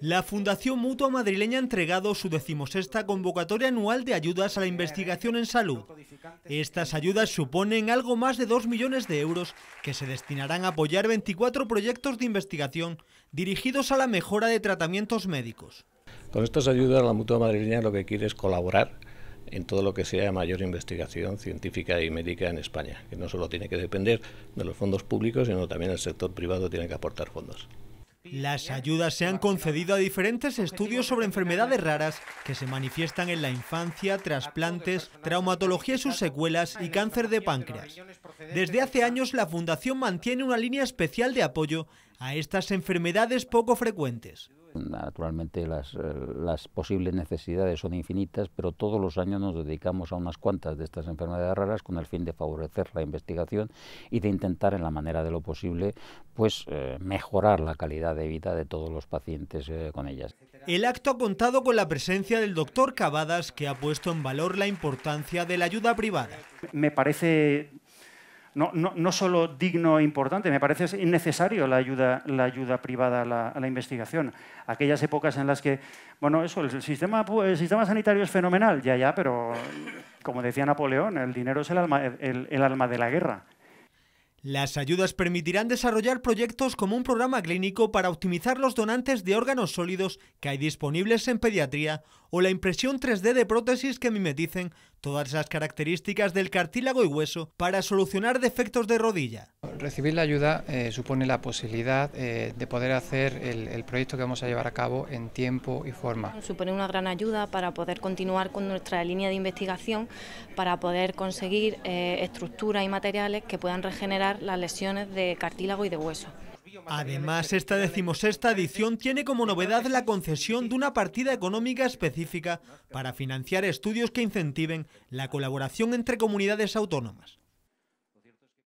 La Fundación Mutua Madrileña ha entregado su decimosexta convocatoria anual de ayudas a la investigación en salud. Estas ayudas suponen algo más de 2 millones de euros que se destinarán a apoyar 24 proyectos de investigación dirigidos a la mejora de tratamientos médicos. Con estas ayudas la Mutua Madrileña lo que quiere es colaborar en todo lo que sea mayor investigación científica y médica en España, que no solo tiene que depender de los fondos públicos, sino también el sector privado tiene que aportar fondos. Las ayudas se han concedido a diferentes estudios sobre enfermedades raras que se manifiestan en la infancia, trasplantes, traumatología y sus secuelas y cáncer de páncreas. Desde hace años la Fundación mantiene una línea especial de apoyo a estas enfermedades poco frecuentes. Naturalmente las, eh, las, posibles necesidades son infinitas, pero todos los años nos dedicamos a unas cuantas de estas enfermedades raras con el fin de favorecer la investigación y de intentar en la manera de lo posible pues eh, mejorar la calidad de vida de todos los pacientes eh, con ellas. El acto ha contado con la presencia del doctor Cavadas que ha puesto en valor la importancia de la ayuda privada. Me parece no, solo digno e importante, me parece innecesario la ayuda, la ayuda privada a la, investigación. Aquellas épocas en las que, bueno, eso, el sistema, pues, el sistema sanitario es fenomenal, ya, ya, pero como decía Napoleón, el dinero es el alma, el, el alma de la guerra. Las ayudas permitirán desarrollar proyectos como un programa clínico para optimizar los donantes de órganos sólidos que hay disponibles en pediatría o la impresión 3D de prótesis que mimeticen todas esas características del cartílago y hueso para solucionar defectos de rodilla. Recibir la ayuda eh, supone la posibilidad eh, de poder hacer el, proyecto que vamos a llevar a cabo en tiempo y forma. Supone una gran ayuda para poder continuar con nuestra línea de investigación, para poder conseguir eh, estructuras y materiales que puedan regenerar las lesiones de cartílago y de hueso. Además, esta decimosexta edición tiene como novedad la concesión de una partida económica específica para financiar estudios que incentiven la colaboración entre comunidades autónomas.